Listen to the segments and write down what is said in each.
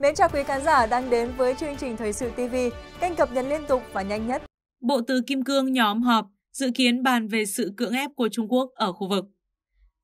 Mến chào quý khán giả đang đến với chương trình Thời sự TV, kênh cập nhật liên tục và nhanh nhất. Bộ Tứ Kim Cương nhóm họp dự kiến bàn về sự cưỡng ép của Trung Quốc ở khu vực.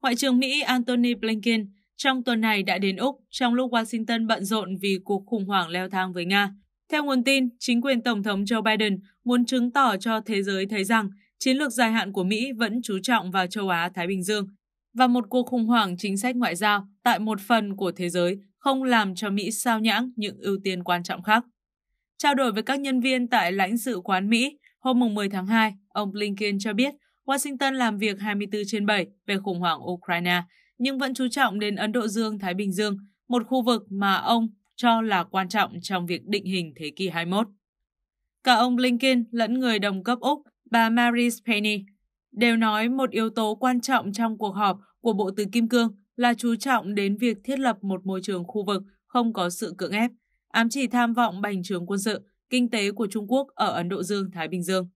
Ngoại trưởng Mỹ Antony Blinken trong tuần này đã đến Úc trong lúc Washington bận rộn vì cuộc khủng hoảng leo thang với Nga. Theo nguồn tin, chính quyền Tổng thống Joe Biden muốn chứng tỏ cho thế giới thấy rằng chiến lược dài hạn của Mỹ vẫn chú trọng vào châu Á-Thái Bình Dương – và một cuộc khủng hoảng chính sách ngoại giao tại một phần của thế giới không làm cho Mỹ sao nhãng những ưu tiên quan trọng khác. Trao đổi với các nhân viên tại lãnh sự quán Mỹ hôm 10 tháng 2, ông Blinken cho biết Washington làm việc 24 trên 7 về khủng hoảng Ukraine, nhưng vẫn chú trọng đến Ấn Độ Dương-Thái Bình Dương, một khu vực mà ông cho là quan trọng trong việc định hình thế kỷ 21. Cả ông Blinken lẫn người đồng cấp Úc, bà Marie Spenny, đều nói một yếu tố quan trọng trong cuộc họp của Bộ Tứ Kim Cương là chú trọng đến việc thiết lập một môi trường khu vực không có sự cưỡng ép, ám chỉ tham vọng bành trướng quân sự, kinh tế của Trung Quốc ở Ấn Độ Dương, Thái Bình Dương.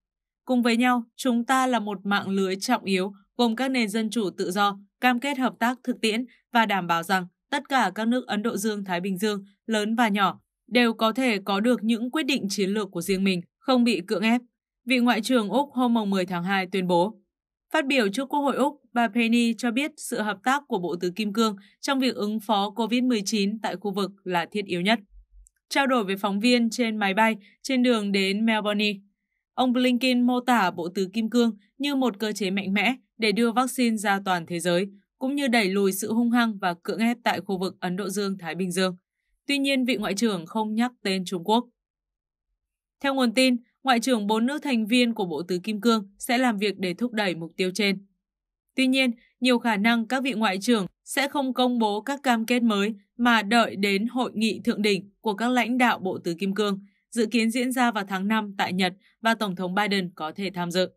Cùng với nhau, chúng ta là một mạng lưới trọng yếu gồm các nền dân chủ tự do, cam kết hợp tác thực tiễn và đảm bảo rằng tất cả các nước Ấn Độ Dương, Thái Bình Dương, lớn và nhỏ, đều có thể có được những quyết định chiến lược của riêng mình, không bị cưỡng ép. Vị Ngoại trưởng Úc hôm 10 tháng 2 tuyên bố, Phát biểu trước Quốc hội Úc, bà Penny cho biết sự hợp tác của Bộ Tứ Kim Cương trong việc ứng phó COVID-19 tại khu vực là thiết yếu nhất. Trao đổi với phóng viên trên máy bay trên đường đến Melbourne, ông Blinken mô tả Bộ Tứ Kim Cương như một cơ chế mạnh mẽ để đưa vaccine ra toàn thế giới, cũng như đẩy lùi sự hung hăng và cưỡng ép tại khu vực Ấn Độ Dương-Thái Bình Dương. Tuy nhiên, vị ngoại trưởng không nhắc tên Trung Quốc. Theo nguồn tin, ngoại trưởng bốn nước thành viên của Bộ Tứ Kim Cương sẽ làm việc để thúc đẩy mục tiêu trên. Tuy nhiên, nhiều khả năng các vị ngoại trưởng sẽ không công bố các cam kết mới mà đợi đến hội nghị thượng đỉnh của các lãnh đạo Bộ Tứ Kim Cương, dự kiến diễn ra vào tháng 5 tại Nhật và Tổng thống Biden có thể tham dự.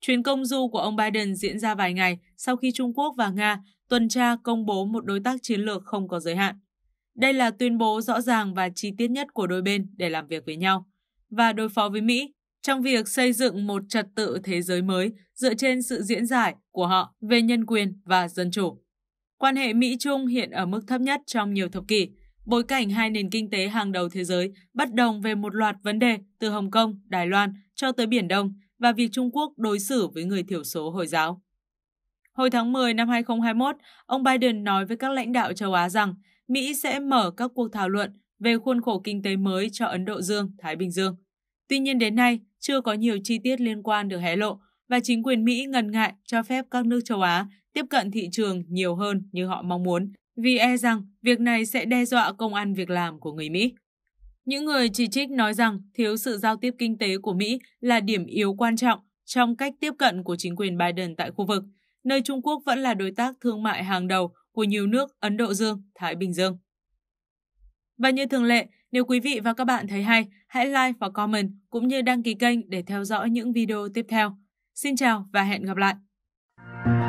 Chuyến công du của ông Biden diễn ra vài ngày sau khi Trung Quốc và Nga tuần tra công bố một đối tác chiến lược không có giới hạn. Đây là tuyên bố rõ ràng và chi tiết nhất của đôi bên để làm việc với nhau và đối phó với Mỹ trong việc xây dựng một trật tự thế giới mới dựa trên sự diễn giải của họ về nhân quyền và dân chủ. Quan hệ Mỹ-Trung hiện ở mức thấp nhất trong nhiều thập kỷ, bối cảnh hai nền kinh tế hàng đầu thế giới bất đồng về một loạt vấn đề từ Hồng Kông, Đài Loan cho tới Biển Đông và việc Trung Quốc đối xử với người thiểu số Hồi giáo. Hồi tháng 10 năm 2021, ông Biden nói với các lãnh đạo châu Á rằng Mỹ sẽ mở các cuộc thảo luận về khuôn khổ kinh tế mới cho Ấn Độ Dương, Thái Bình Dương. Tuy nhiên đến nay, chưa có nhiều chi tiết liên quan được hé lộ và chính quyền Mỹ ngần ngại cho phép các nước châu Á tiếp cận thị trường nhiều hơn như họ mong muốn, vì e rằng việc này sẽ đe dọa công an việc làm của người Mỹ. Những người chỉ trích nói rằng thiếu sự giao tiếp kinh tế của Mỹ là điểm yếu quan trọng trong cách tiếp cận của chính quyền Biden tại khu vực, nơi Trung Quốc vẫn là đối tác thương mại hàng đầu của nhiều nước Ấn Độ Dương, Thái Bình Dương. Và như thường lệ, nếu quý vị và các bạn thấy hay, hãy like và comment cũng như đăng ký kênh để theo dõi những video tiếp theo. Xin chào và hẹn gặp lại!